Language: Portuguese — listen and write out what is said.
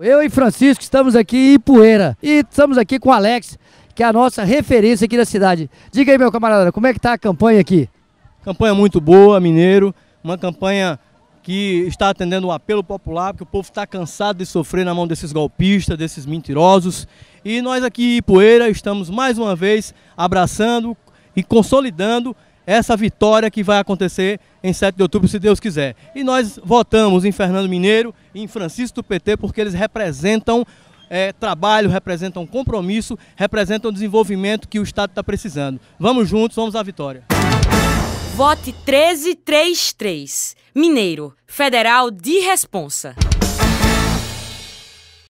Eu e Francisco estamos aqui em Poeira e estamos aqui com o Alex, que é a nossa referência aqui da cidade. Diga aí, meu camarada, como é que está a campanha aqui? Campanha muito boa, Mineiro. Uma campanha que está atendendo o um apelo popular, porque o povo está cansado de sofrer na mão desses golpistas, desses mentirosos. E nós aqui em Poeira estamos mais uma vez abraçando e consolidando essa vitória que vai acontecer em 7 de outubro, se Deus quiser. E nós votamos em Fernando Mineiro e em Francisco do PT porque eles representam é, trabalho, representam compromisso, representam o desenvolvimento que o Estado está precisando. Vamos juntos, vamos à vitória. Vote 1333. Mineiro, federal de responsa.